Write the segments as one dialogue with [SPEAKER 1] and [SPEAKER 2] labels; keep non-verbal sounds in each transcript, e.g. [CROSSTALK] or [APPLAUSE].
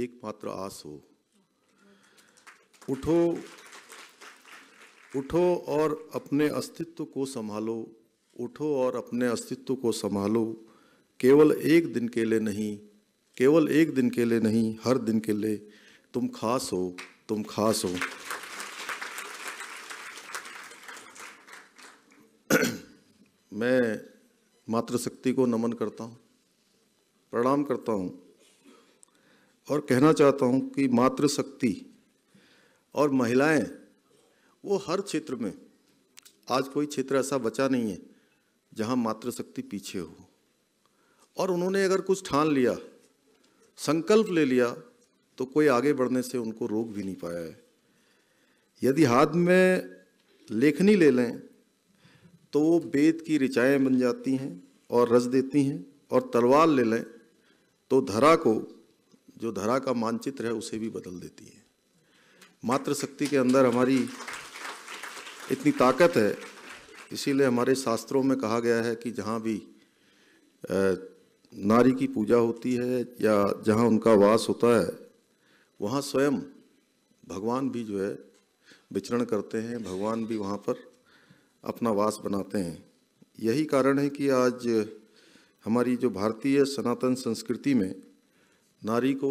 [SPEAKER 1] एकमात्र आस हो उठो उठो और अपने अस्तित्व को संभालो उठो और अपने अस्तित्व को संभालो केवल एक दिन के लिए नहीं केवल एक दिन के लिए नहीं हर दिन के लिए तुम खास हो तुम खास हो [CLEARS THROAT] मैं मातृशक्ति को नमन करता हूँ प्रणाम करता हूँ और कहना चाहता हूँ कि मातृशक्ति और महिलाएं वो हर क्षेत्र में आज कोई क्षेत्र ऐसा बचा नहीं है जहाँ मातृशक्ति पीछे हो और उन्होंने अगर कुछ ठान लिया संकल्प ले लिया तो कोई आगे बढ़ने से उनको रोक भी नहीं पाया है यदि हाथ में लेखनी ले लें तो वो वेद की रिचाएँ बन जाती हैं और रस देती हैं और तलवार ले लें तो धरा को जो धरा का मानचित्र है उसे भी बदल देती है मातृशक्ति के अंदर हमारी इतनी ताकत है इसीलिए हमारे शास्त्रों में कहा गया है कि जहाँ भी नारी की पूजा होती है या जहाँ उनका वास होता है वहाँ स्वयं भगवान भी जो है विचरण करते हैं भगवान भी वहाँ पर अपना वास बनाते हैं यही कारण है कि आज हमारी जो भारतीय सनातन संस्कृति में नारी को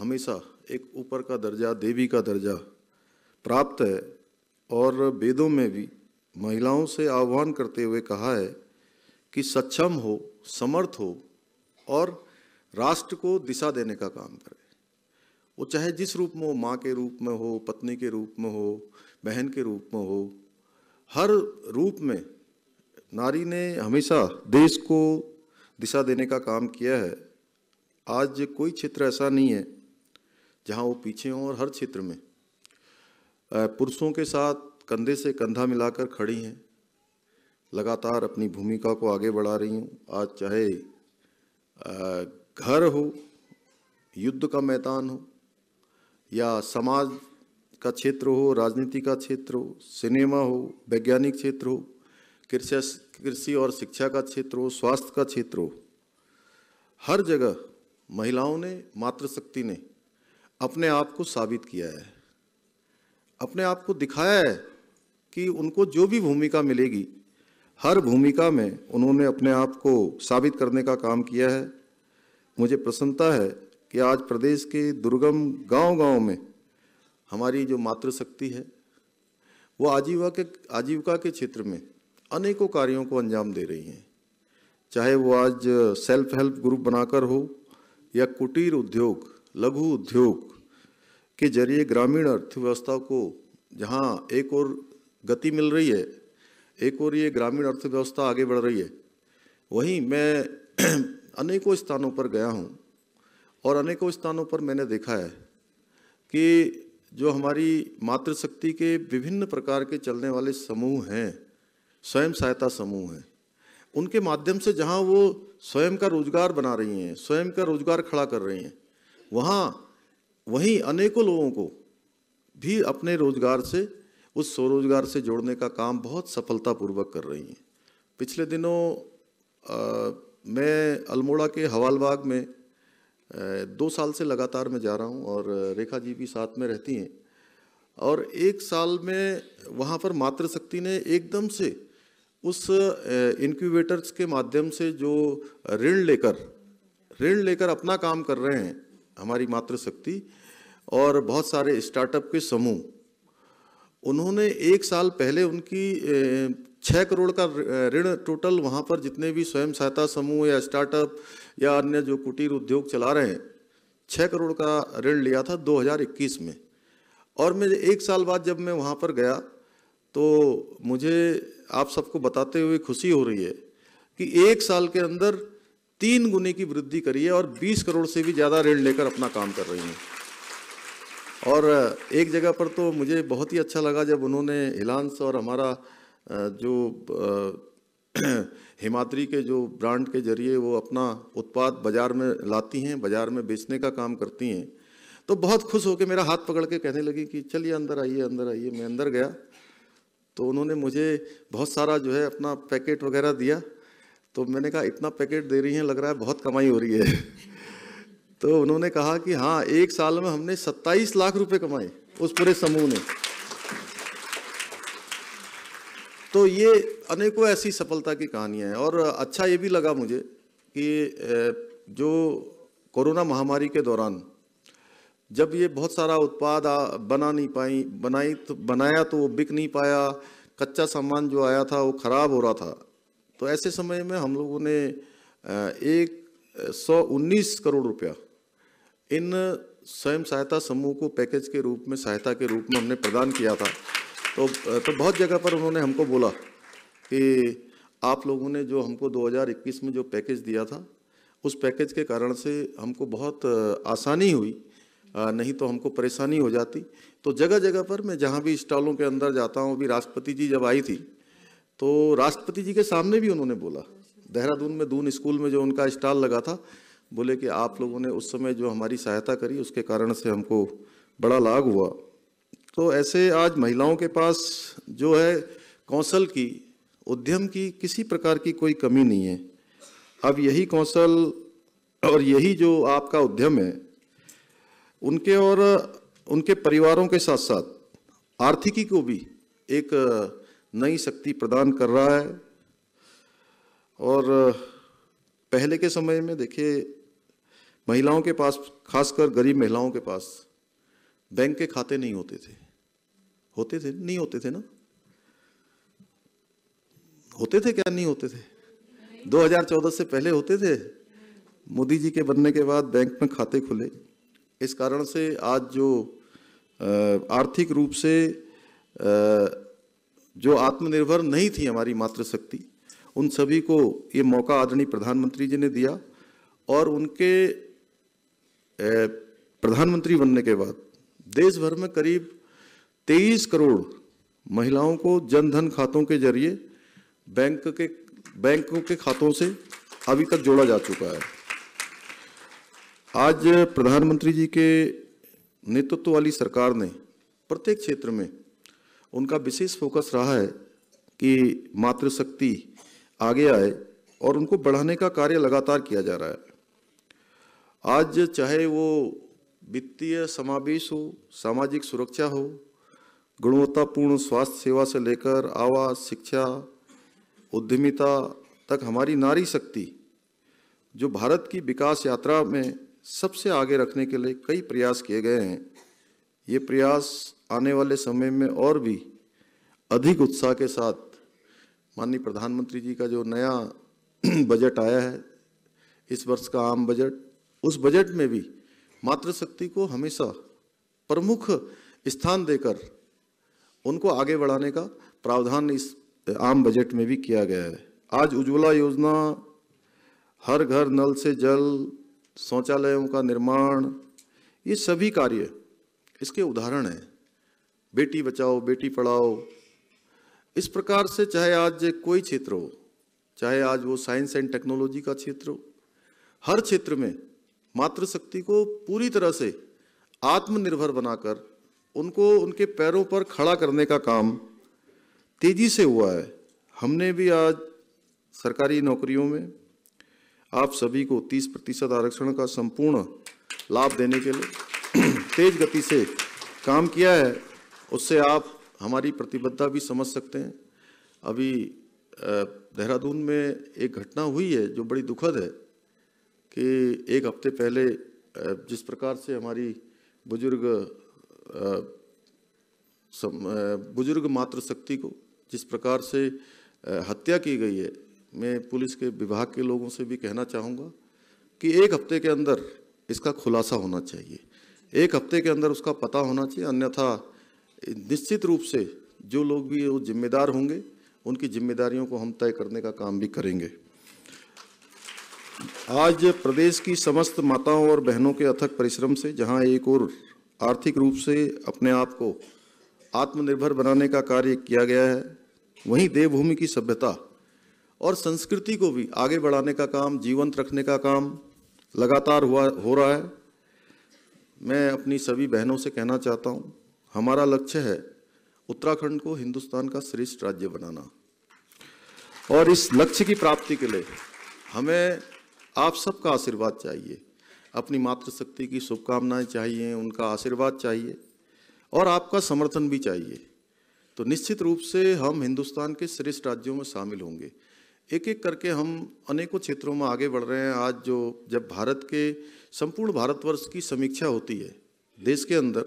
[SPEAKER 1] हमेशा एक ऊपर का दर्जा देवी का दर्जा प्राप्त है और वेदों में भी महिलाओं से आह्वान करते हुए कहा है कि सक्षम हो समर्थ हो और राष्ट्र को दिशा देने का काम करे वो चाहे जिस रूप में हो माँ के रूप में हो पत्नी के रूप में हो बहन के रूप में हो हर रूप में नारी ने हमेशा देश को दिशा देने का काम किया है आज कोई क्षेत्र ऐसा नहीं है जहाँ वो पीछे हों और हर क्षेत्र में पुरुषों के साथ कंधे से कंधा मिलाकर खड़ी हैं लगातार अपनी भूमिका को आगे बढ़ा रही हूँ आज चाहे घर हो युद्ध का मैदान हो या समाज का क्षेत्र हो राजनीति का क्षेत्र हो सिनेमा हो वैज्ञानिक क्षेत्र हो कृषि कृषि और शिक्षा का क्षेत्र हो स्वास्थ्य का क्षेत्र हो हर जगह महिलाओं ने मातृशक्ति ने अपने आप को साबित किया है अपने आप को दिखाया है कि उनको जो भी भूमिका मिलेगी हर भूमिका में उन्होंने अपने आप को साबित करने का काम किया है मुझे प्रसन्नता है कि आज प्रदेश के दुर्गम गांव-गांव में हमारी जो मातृशक्ति है वो आजीवा के आजीविका के क्षेत्र में अनेकों कार्यों को अंजाम दे रही हैं चाहे वो आज सेल्फ हेल्प ग्रुप बनाकर हो या कुटीर उद्योग लघु उद्योग के जरिए ग्रामीण अर्थव्यवस्था को जहाँ एक और गति मिल रही है एक और ये ग्रामीण अर्थव्यवस्था आगे बढ़ रही है वहीं मैं [CLEARS THROAT] अनेकों स्थानों पर गया हूँ और अनेकों स्थानों पर मैंने देखा है कि जो हमारी मातृशक्ति के विभिन्न प्रकार के चलने वाले समूह हैं स्वयं सहायता समूह हैं उनके माध्यम से जहाँ वो स्वयं का रोजगार बना रही हैं स्वयं का रोजगार खड़ा कर रही हैं वहाँ वहीं अनेकों लोगों को भी अपने रोजगार से उस स्वरोजगार से जोड़ने का काम बहुत सफलतापूर्वक कर रही हैं पिछले दिनों आ, मैं अल्मोड़ा के हवालबाग में आ, दो साल से लगातार मैं जा रहा हूँ और रेखा जी भी साथ में रहती हैं और एक साल में वहाँ पर मातृशक्ति ने एकदम से उस इनक्यूबेटर्स के माध्यम से जो ऋण लेकर ऋण लेकर अपना काम कर रहे हैं हमारी मातृशक्ति और बहुत सारे स्टार्टअप के समूह उन्होंने एक साल पहले उनकी छः करोड़ का ऋण टोटल वहाँ पर जितने भी स्वयं सहायता समूह या स्टार्टअप या अन्य जो कुटीर उद्योग चला रहे हैं छः करोड़ का ऋण लिया था 2021 में और मैं एक साल बाद जब मैं वहाँ पर गया तो मुझे आप सबको बताते हुए खुशी हो रही है कि एक साल के अंदर तीन गुने की वृद्धि करी है और 20 करोड़ से भी ज़्यादा ऋण लेकर अपना काम कर रही हैं और एक जगह पर तो मुझे बहुत ही अच्छा लगा जब उन्होंने हिलांस और हमारा जो [CLEARS THROAT] हिमाद्री के जो ब्रांड के जरिए वो अपना उत्पाद बाज़ार में लाती हैं बाज़ार में बेचने का काम करती हैं तो बहुत खुश होकर मेरा हाथ पकड़ के कहने लगी कि चलिए अंदर आइए अंदर आइए मैं अंदर गया तो उन्होंने मुझे बहुत सारा जो है अपना पैकेट वगैरह दिया तो मैंने कहा इतना पैकेट दे रही हैं लग रहा है बहुत कमाई हो रही है [LAUGHS] तो उन्होंने कहा कि हाँ एक साल में हमने 27 लाख रुपए कमाए उस पूरे समूह ने तो ये अनेकों ऐसी सफलता की कहानियाँ हैं और अच्छा ये भी लगा मुझे कि जो कोरोना महामारी के दौरान जब ये बहुत सारा उत्पाद बना नहीं पाई बनाई तो बनाया तो वो बिक नहीं पाया कच्चा सामान जो आया था वो ख़राब हो रहा था तो ऐसे समय में हम लोगों ने एक सौ उन्नीस करोड़ रुपया इन स्वयं सहायता समूह को पैकेज के रूप में सहायता के रूप में हमने प्रदान किया था तो तो बहुत जगह पर उन्होंने हमको बोला कि आप लोगों ने जो हमको 2021 में जो पैकेज दिया था उस पैकेज के कारण से हमको बहुत आसानी हुई नहीं तो हमको परेशानी हो जाती तो जगह जगह पर मैं जहाँ भी स्टॉलों के अंदर जाता हूँ अभी राष्ट्रपति जी जब आई थी तो राष्ट्रपति जी के सामने भी उन्होंने बोला देहरादून में दून स्कूल में जो उनका स्टॉल लगा था बोले कि आप लोगों ने उस समय जो हमारी सहायता करी उसके कारण से हमको बड़ा लाभ हुआ तो ऐसे आज महिलाओं के पास जो है कौशल की उद्यम की किसी प्रकार की कोई कमी नहीं है अब यही कौशल और यही जो आपका उद्यम है उनके और उनके परिवारों के साथ साथ आर्थिकी को भी एक नई शक्ति प्रदान कर रहा है और पहले के समय में देखिए महिलाओं के पास खासकर गरीब महिलाओं के पास बैंक के खाते नहीं होते थे होते थे नहीं होते थे ना होते थे क्या नहीं होते थे 2014 से पहले होते थे मोदी जी के बनने के बाद बैंक में खाते खुले इस कारण से आज जो आर्थिक रूप से जो आत्मनिर्भर नहीं थी हमारी मातृशक्ति उन सभी को ये मौका आदरणीय प्रधानमंत्री जी ने दिया और उनके प्रधानमंत्री बनने के बाद देश भर में करीब 23 करोड़ महिलाओं को जनधन खातों के जरिए बैंक के बैंकों के खातों से अभी तक जोड़ा जा चुका है आज प्रधानमंत्री जी के नेतृत्व वाली सरकार ने प्रत्येक क्षेत्र में उनका विशेष फोकस रहा है कि मातृशक्ति आगे आए और उनको बढ़ाने का कार्य लगातार किया जा रहा है आज चाहे वो वित्तीय समावेश हो सामाजिक सुरक्षा हो गुणवत्तापूर्ण स्वास्थ्य सेवा से लेकर आवास शिक्षा उद्यमिता तक हमारी नारी शक्ति जो भारत की विकास यात्रा में सबसे आगे रखने के लिए कई प्रयास किए गए हैं ये प्रयास आने वाले समय में और भी अधिक उत्साह के साथ माननीय प्रधानमंत्री जी का जो नया [CLEARS THROAT] बजट आया है इस वर्ष का आम बजट उस बजट में भी मातृशक्ति को हमेशा प्रमुख स्थान देकर उनको आगे बढ़ाने का प्रावधान इस आम बजट में भी किया गया है आज उज्ज्वला योजना हर घर नल से जल शौचालयों का निर्माण ये सभी कार्य इसके उदाहरण हैं बेटी बचाओ बेटी पढ़ाओ इस प्रकार से चाहे आज कोई क्षेत्र हो चाहे आज वो साइंस एंड टेक्नोलॉजी का क्षेत्र हो हर क्षेत्र में मातृशक्ति को पूरी तरह से आत्मनिर्भर बनाकर उनको उनके पैरों पर खड़ा करने का काम तेजी से हुआ है हमने भी आज सरकारी नौकरियों में आप सभी को 30 प्रतिशत आरक्षण का संपूर्ण लाभ देने के लिए [CLEARS THROAT] तेज गति से काम किया है उससे आप हमारी प्रतिबद्धता भी समझ सकते हैं अभी देहरादून में एक घटना हुई है जो बड़ी दुखद है कि एक हफ्ते पहले जिस प्रकार से हमारी बुजुर्ग बुजुर्ग मातृशक्ति को जिस प्रकार से हत्या की गई है मैं पुलिस के विभाग के लोगों से भी कहना चाहूँगा कि एक हफ्ते के अंदर इसका खुलासा होना चाहिए एक हफ्ते के अंदर उसका पता होना चाहिए अन्यथा निश्चित रूप से जो लोग भी वो जिम्मेदार होंगे उनकी जिम्मेदारियों को हम तय करने का काम भी करेंगे आज प्रदेश की समस्त माताओं और बहनों के अथक परिश्रम से जहां एक और आर्थिक रूप से अपने आप को आत्मनिर्भर बनाने का कार्य किया गया है वहीं देवभूमि की सभ्यता और संस्कृति को भी आगे बढ़ाने का काम जीवंत रखने का काम लगातार हुआ हो रहा है मैं अपनी सभी बहनों से कहना चाहता हूँ हमारा लक्ष्य है उत्तराखंड को हिंदुस्तान का श्रेष्ठ राज्य बनाना और इस लक्ष्य की प्राप्ति के लिए हमें आप सबका आशीर्वाद चाहिए अपनी मातृशक्ति की शुभकामनाएं चाहिए उनका आशीर्वाद चाहिए और आपका समर्थन भी चाहिए तो निश्चित रूप से हम हिंदुस्तान के श्रेष्ठ राज्यों में शामिल होंगे एक एक करके हम अनेकों क्षेत्रों में आगे बढ़ रहे हैं आज जो जब भारत के संपूर्ण भारतवर्ष की समीक्षा होती है देश के अंदर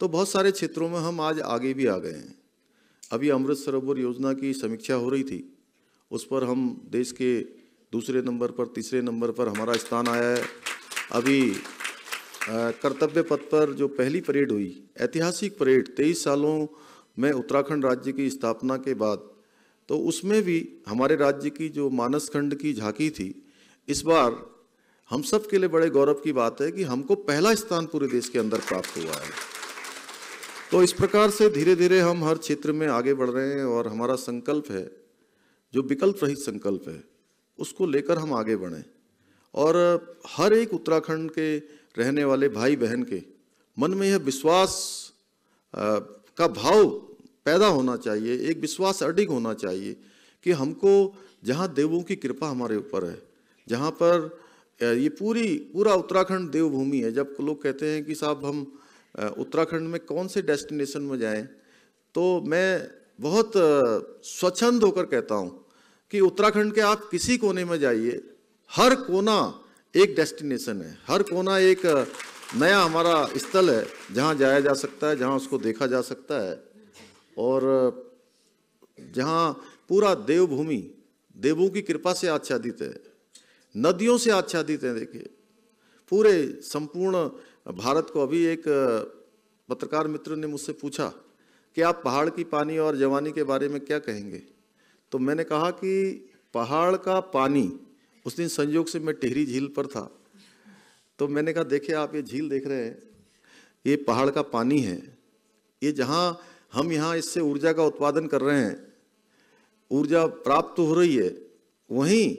[SPEAKER 1] तो बहुत सारे क्षेत्रों में हम आज आगे भी आ गए हैं अभी अमृत सरोवर योजना की समीक्षा हो रही थी उस पर हम देश के दूसरे नंबर पर तीसरे नंबर पर हमारा स्थान आया है अभी कर्तव्य पथ पर जो पहली परेड हुई ऐतिहासिक परेड तेईस सालों में उत्तराखंड राज्य की स्थापना के बाद तो उसमें भी हमारे राज्य की जो मानस खंड की झांकी थी इस बार हम सब के लिए बड़े गौरव की बात है कि हमको पहला स्थान पूरे देश के अंदर प्राप्त हुआ है तो इस प्रकार से धीरे धीरे हम हर क्षेत्र में आगे बढ़ रहे हैं और हमारा संकल्प है जो विकल्प रहित संकल्प है उसको लेकर हम आगे बढ़ें और हर एक उत्तराखंड के रहने वाले भाई बहन के मन में यह विश्वास का भाव पैदा होना चाहिए एक विश्वास अडिग होना चाहिए कि हमको जहाँ देवों की कृपा हमारे ऊपर है जहाँ पर ये पूरी पूरा उत्तराखंड देवभूमि है जब लोग कहते हैं कि साहब हम उत्तराखंड में कौन से डेस्टिनेशन में जाएं तो मैं बहुत स्वच्छंद होकर कहता हूँ कि उत्तराखंड के आप किसी कोने में जाइए हर कोना एक डेस्टिनेशन है हर कोना एक नया हमारा स्थल है जहाँ जाया जा सकता है जहाँ उसको देखा जा सकता है और जहाँ पूरा देवभूमि देवों की कृपा से आच्छादित है नदियों से आच्छादित है देखिए पूरे संपूर्ण भारत को अभी एक पत्रकार मित्र ने मुझसे पूछा कि आप पहाड़ की पानी और जवानी के बारे में क्या कहेंगे तो मैंने कहा कि पहाड़ का पानी उस दिन संयोग से मैं टिहरी झील पर था तो मैंने कहा देखिए आप ये झील देख रहे हैं ये पहाड़ का पानी है ये जहाँ हम यहाँ इससे ऊर्जा का उत्पादन कर रहे हैं ऊर्जा प्राप्त हो रही है वहीं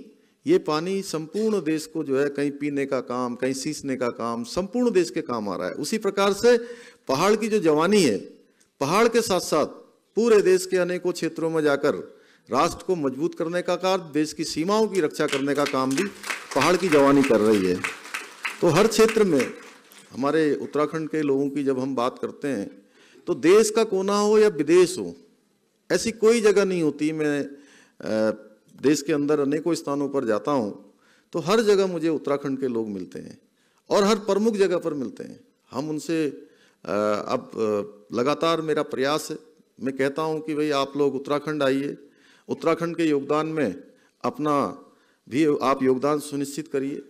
[SPEAKER 1] ये पानी संपूर्ण देश को जो है कहीं पीने का काम कहीं सींचने का काम संपूर्ण देश के काम आ रहा है उसी प्रकार से पहाड़ की जो जवानी है पहाड़ के साथ साथ पूरे देश के अनेकों क्षेत्रों में जाकर राष्ट्र को मजबूत करने का कार्य देश की सीमाओं की रक्षा करने का काम भी पहाड़ की जवानी कर रही है तो हर क्षेत्र में हमारे उत्तराखंड के लोगों की जब हम बात करते हैं तो देश का कोना हो या विदेश हो ऐसी कोई जगह नहीं होती मैं देश के अंदर अनेकों स्थानों पर जाता हूँ तो हर जगह मुझे उत्तराखंड के लोग मिलते हैं और हर प्रमुख जगह पर मिलते हैं हम उनसे अब लगातार मेरा प्रयास है मैं कहता हूँ कि भाई आप लोग उत्तराखंड आइए उत्तराखंड के योगदान में अपना भी आप योगदान सुनिश्चित करिए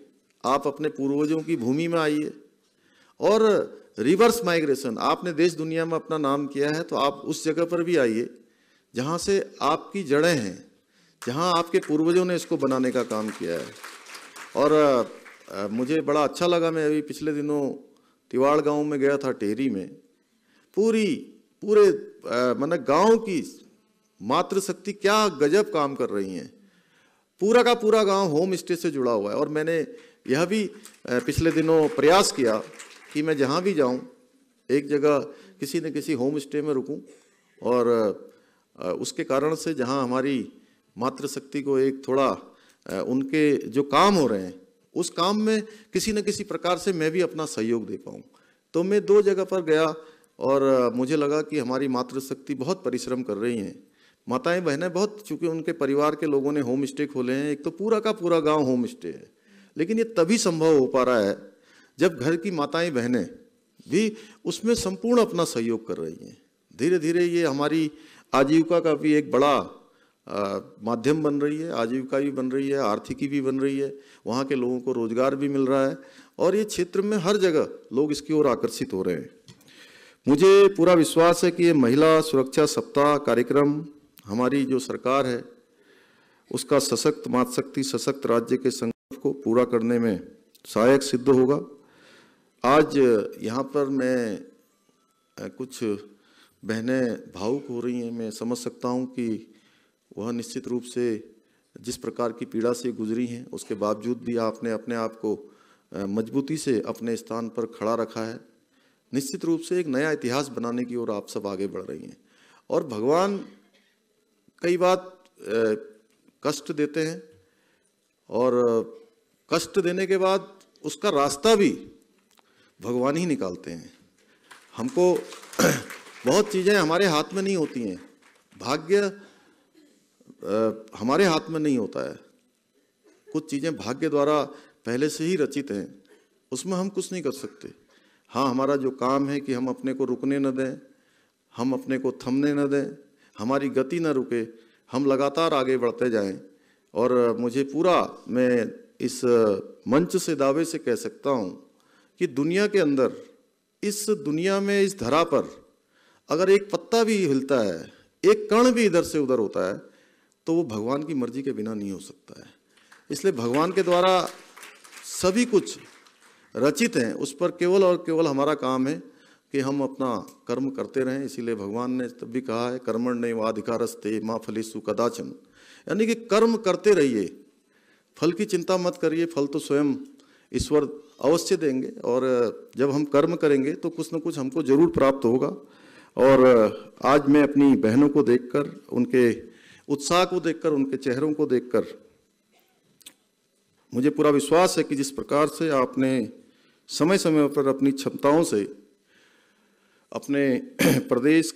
[SPEAKER 1] आप अपने पूर्वजों की भूमि में आइए और रिवर्स माइग्रेशन आपने देश दुनिया में अपना नाम किया है तो आप उस जगह पर भी आइए जहाँ से आपकी जड़ें हैं जहाँ आपके पूर्वजों ने इसको बनाने का काम किया है और आ, मुझे बड़ा अच्छा लगा मैं अभी पिछले दिनों तिवाड़ गांव में गया था टेहरी में पूरी पूरे मैंने गांव की मातृशक्ति क्या गजब काम कर रही हैं पूरा का पूरा गांव होम स्टे से जुड़ा हुआ है और मैंने यह भी पिछले दिनों प्रयास किया कि मैं जहाँ भी जाऊँ एक जगह किसी न किसी होम स्टे में रुकूँ और उसके कारण से जहाँ हमारी मातृशक्ति को एक थोड़ा उनके जो काम हो रहे हैं उस काम में किसी न किसी प्रकार से मैं भी अपना सहयोग दे पाऊँ तो मैं दो जगह पर गया और मुझे लगा कि हमारी मातृशक्ति बहुत परिश्रम कर रही हैं माताएं बहनें बहुत चूँकि उनके परिवार के लोगों ने होम स्टे खोले हैं एक तो पूरा का पूरा गांव होम स्टे है लेकिन ये तभी संभव हो पा रहा है जब घर की माताएं बहनें भी उसमें संपूर्ण अपना सहयोग कर रही हैं धीरे धीरे ये हमारी आजीविका का भी एक बड़ा आ, माध्यम बन रही है आजीविका भी बन रही है आर्थिकी भी बन रही है वहाँ के लोगों को रोजगार भी मिल रहा है और ये क्षेत्र में हर जगह लोग इसकी ओर आकर्षित हो रहे हैं मुझे पूरा विश्वास है कि ये महिला सुरक्षा सप्ताह कार्यक्रम हमारी जो सरकार है उसका सशक्त मातशक्ति सशक्त राज्य के संकल्प को पूरा करने में सहायक सिद्ध होगा आज यहाँ पर मैं कुछ बहनें भावुक हो रही हैं मैं समझ सकता हूँ कि वह निश्चित रूप से जिस प्रकार की पीड़ा से गुजरी हैं उसके बावजूद भी आपने अपने आप को मजबूती से अपने स्थान पर खड़ा रखा है निश्चित रूप से एक नया इतिहास बनाने की ओर आप सब आगे बढ़ रही हैं और भगवान कई बात कष्ट देते हैं और कष्ट देने के बाद उसका रास्ता भी भगवान ही निकालते हैं हमको [CLEARS THROAT] बहुत चीज़ें हमारे हाथ में नहीं होती हैं भाग्य हमारे हाथ में नहीं होता है कुछ चीज़ें भाग्य द्वारा पहले से ही रचित हैं उसमें हम कुछ नहीं कर सकते हाँ हमारा जो काम है कि हम अपने को रुकने न दें हम अपने को थमने न दें हमारी गति न रुके हम लगातार आगे बढ़ते जाएं और मुझे पूरा मैं इस मंच से दावे से कह सकता हूँ कि दुनिया के अंदर इस दुनिया में इस धरा पर अगर एक पत्ता भी हिलता है एक कण भी इधर से उधर होता है तो वो भगवान की मर्जी के बिना नहीं हो सकता है इसलिए भगवान के द्वारा सभी कुछ रचित हैं उस पर केवल और केवल हमारा काम है कि हम अपना कर्म करते रहें इसीलिए भगवान ने तब भी कहा है कर्मण नहीं वाधिकारस्ते माँ फलेसु कदाचन यानी कि कर्म करते रहिए फल की चिंता मत करिए फल तो स्वयं ईश्वर अवश्य देंगे और जब हम कर्म करेंगे तो कुछ ना कुछ हमको जरूर प्राप्त होगा और आज मैं अपनी बहनों को देखकर उनके उत्साह को देखकर उनके चेहरों को देखकर मुझे पूरा विश्वास है कि जिस प्रकार से आपने समय समय पर अपनी क्षमताओं से अपने [CLEARS THROAT] प्रदेश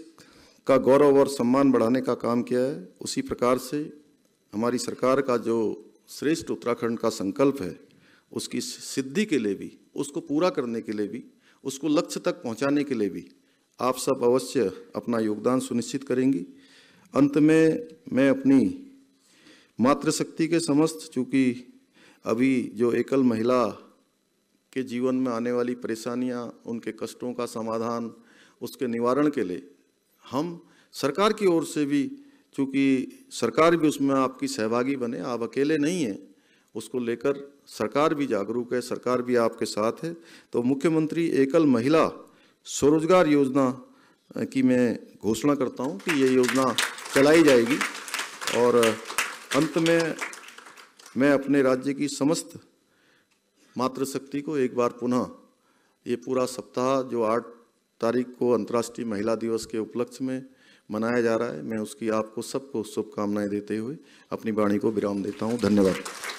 [SPEAKER 1] का गौरव और सम्मान बढ़ाने का काम किया है उसी प्रकार से हमारी सरकार का जो श्रेष्ठ उत्तराखंड का संकल्प है उसकी सिद्धि के लिए भी उसको पूरा करने के लिए भी उसको लक्ष्य तक पहुंचाने के लिए भी आप सब अवश्य अपना योगदान सुनिश्चित करेंगी अंत में मैं अपनी मातृशक्ति के समस्त चूँकि अभी जो एकल महिला के जीवन में आने वाली परेशानियां, उनके कष्टों का समाधान उसके निवारण के लिए हम सरकार की ओर से भी चूँकि सरकार भी उसमें आपकी सहभागी बने आप अकेले नहीं हैं उसको लेकर सरकार भी जागरूक है सरकार भी आपके साथ है तो मुख्यमंत्री एकल महिला स्वरोजगार योजना की मैं घोषणा करता हूं कि ये योजना चलाई जाएगी और अंत में मैं अपने राज्य की समस्त मातृशक्ति को एक बार पुनः ये पूरा सप्ताह जो आठ तारीख को अंतर्राष्ट्रीय महिला दिवस के उपलक्ष्य में मनाया जा रहा है मैं उसकी आपको सबको शुभकामनाएं देते हुए अपनी वाणी को विराम देता हूं धन्यवाद